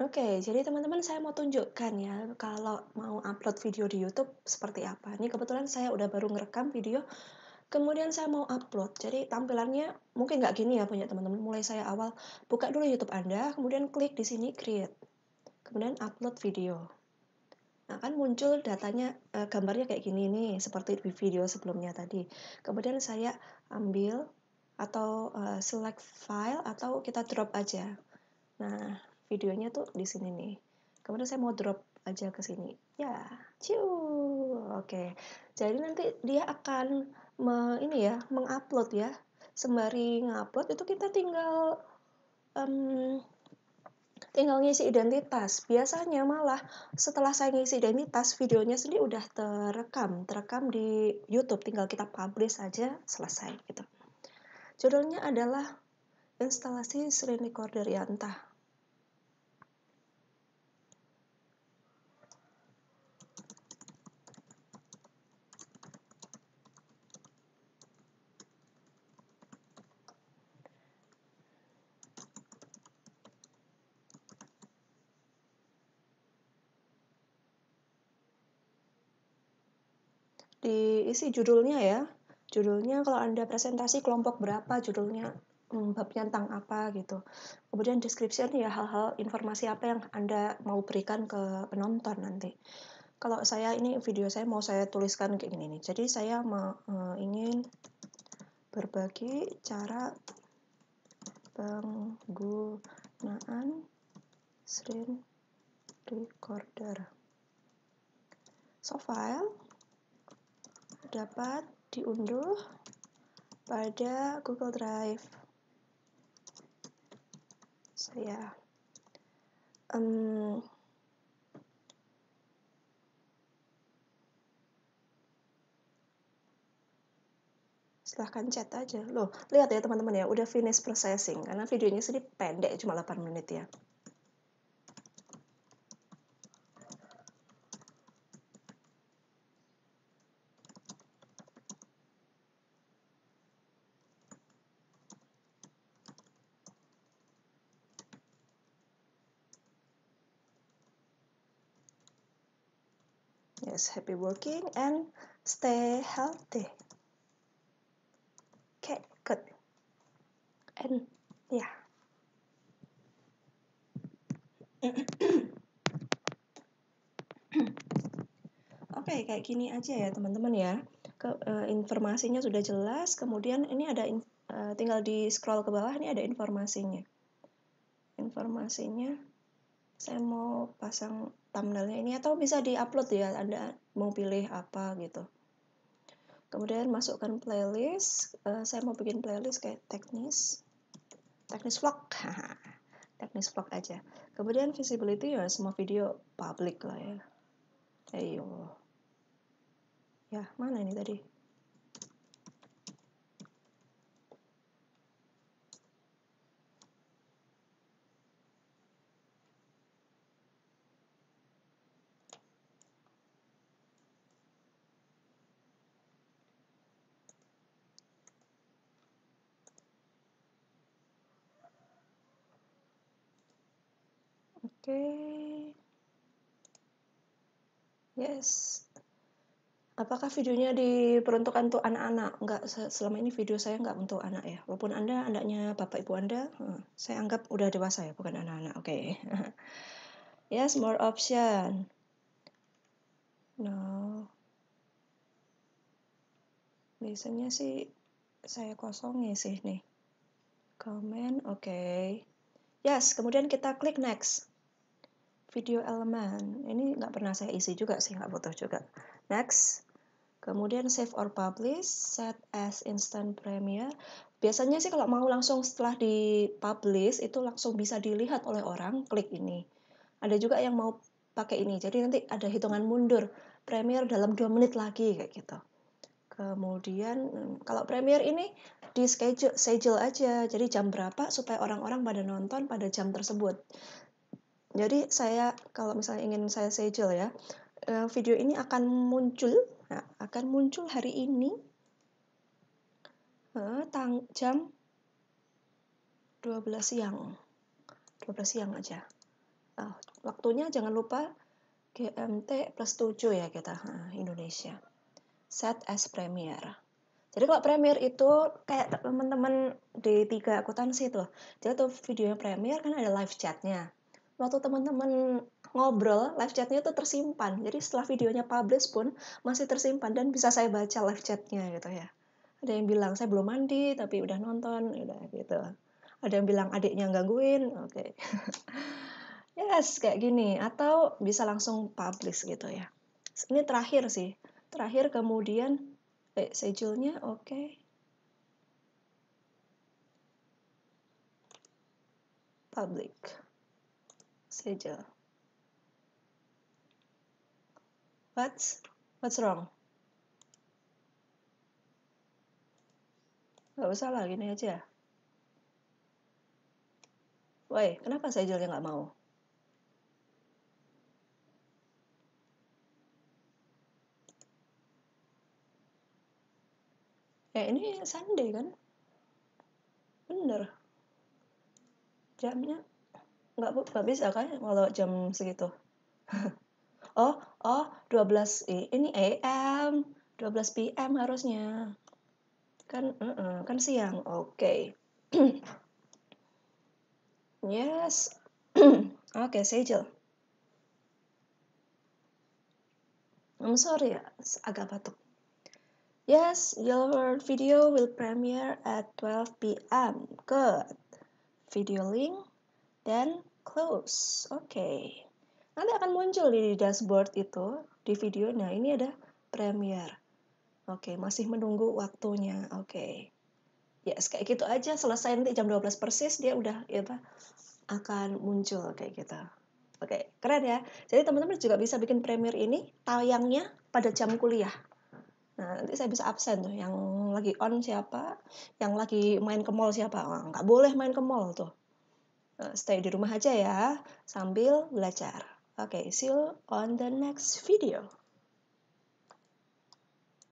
Oke, jadi teman-teman saya mau tunjukkan ya kalau mau upload video di YouTube seperti apa. Ini kebetulan saya udah baru ngerekam video, kemudian saya mau upload. Jadi tampilannya mungkin nggak gini ya punya teman-teman. Mulai saya awal buka dulu YouTube Anda, kemudian klik di sini create, kemudian upload video. Nah kan muncul datanya, eh, gambarnya kayak gini nih, seperti di video sebelumnya tadi. Kemudian saya ambil atau eh, select file atau kita drop aja. Nah, videonya tuh di sini nih kemudian saya mau drop aja ke sini ya ciu oke jadi nanti dia akan me, ini ya mengupload ya sembari ngupload itu kita tinggal um, tinggal ngisi identitas biasanya malah setelah saya ngisi identitas videonya sendiri udah terekam terekam di YouTube tinggal kita publish aja selesai gitu judulnya adalah instalasi screen recorder ya entah diisi judulnya ya. Judulnya kalau Anda presentasi kelompok berapa judulnya, hmm, babnya tentang apa gitu. Kemudian description ya hal-hal informasi apa yang Anda mau berikan ke penonton nanti. Kalau saya ini video saya mau saya tuliskan kayak gini nih. Jadi saya mau, uh, e, ingin berbagi cara penggunaan screen recorder. So file dapat diunduh pada Google Drive. So um, silahkan chat aja. Loh, lihat ya teman-teman ya, udah finish processing. Karena videonya sedikit pendek, cuma 8 menit ya. Yes, happy working and stay healthy. Okay, good. And yeah. Oke, okay, kayak gini aja ya teman-teman ya. Ke, uh, informasinya sudah jelas, kemudian ini ada in, uh, tinggal di scroll ke bawah ini ada informasinya. Informasinya saya mau pasang thumbnailnya ini atau bisa diupload ya Anda mau pilih apa gitu kemudian masukkan playlist uh, saya mau bikin playlist kayak teknis teknis vlog teknis vlog aja kemudian visibility ya semua video public lah ya ayo ya mana ini tadi okay. yes apakah videonya diperuntukkan untuk anak-anak? Enggak, selama ini video saya enggak untuk anak ya. Walaupun Anda anaknya Bapak Ibu Anda, saya anggap udah dewasa ya, bukan anak-anak. Oke. Okay. yes, more option. No. Biasanya sih saya kosong ya sih nih. Comment, oke. Okay. Yes, kemudian kita klik next video elemen. Ini nggak pernah saya isi juga sih, nggak butuh juga. Next. Kemudian save or publish, set as instant premiere. Biasanya sih kalau mau langsung setelah di publish itu langsung bisa dilihat oleh orang, klik ini. Ada juga yang mau pakai ini. Jadi nanti ada hitungan mundur, premiere dalam dua menit lagi kayak gitu. Kemudian hmm, kalau premiere ini di schedule, schedule aja. Jadi jam berapa supaya orang-orang pada nonton pada jam tersebut. Jadi saya kalau misalnya ingin saya sejel ya, eh, video ini akan muncul, nah, akan muncul hari ini eh, tang jam 12 siang, 12 siang aja. Nah, waktunya jangan lupa GMT plus 7 ya kita ah, Indonesia. Set as premier. Jadi kalau premier itu kayak teman-teman di tiga akuntansi tuh, jadi tuh videonya premier kan ada live chatnya waktu teman-teman ngobrol live chatnya itu tersimpan jadi setelah videonya publish pun masih tersimpan dan bisa saya baca live chatnya gitu ya ada yang bilang saya belum mandi tapi udah nonton udah gitu ada yang bilang adiknya gangguin oke okay. yes kayak gini atau bisa langsung publish gitu ya ini terakhir sih terakhir kemudian eh, sejulnya oke okay. public saja. What's what's wrong? Gak usah lah, gini aja. Woi, kenapa sejelnya nggak mau? Eh, ini Sunday kan? Bener. Jamnya nggak bu nggak bisa kan kalau jam segitu oh oh 12 ini AM 12 PM harusnya kan uh -uh, kan siang oke okay. yes oke okay, Sejel I'm sorry ya, agak batuk Yes, your video will premiere at 12 p.m. Good. Video link, then Close. Oke. Okay. Nanti akan muncul di dashboard itu di video. Nah, ini ada Premiere. Oke, okay, masih menunggu waktunya. Oke. Okay. Yes, kayak gitu aja selesai nanti jam 12 persis dia udah ya akan muncul kayak gitu. Oke, okay, keren ya. Jadi teman-teman juga bisa bikin Premiere ini tayangnya pada jam kuliah. Nah, nanti saya bisa absen tuh. Yang lagi on siapa, yang lagi main ke mall siapa. Nggak boleh main ke mall tuh. Eh, stay di rumah aja ya sambil belajar. Oke, okay, see you on the next video.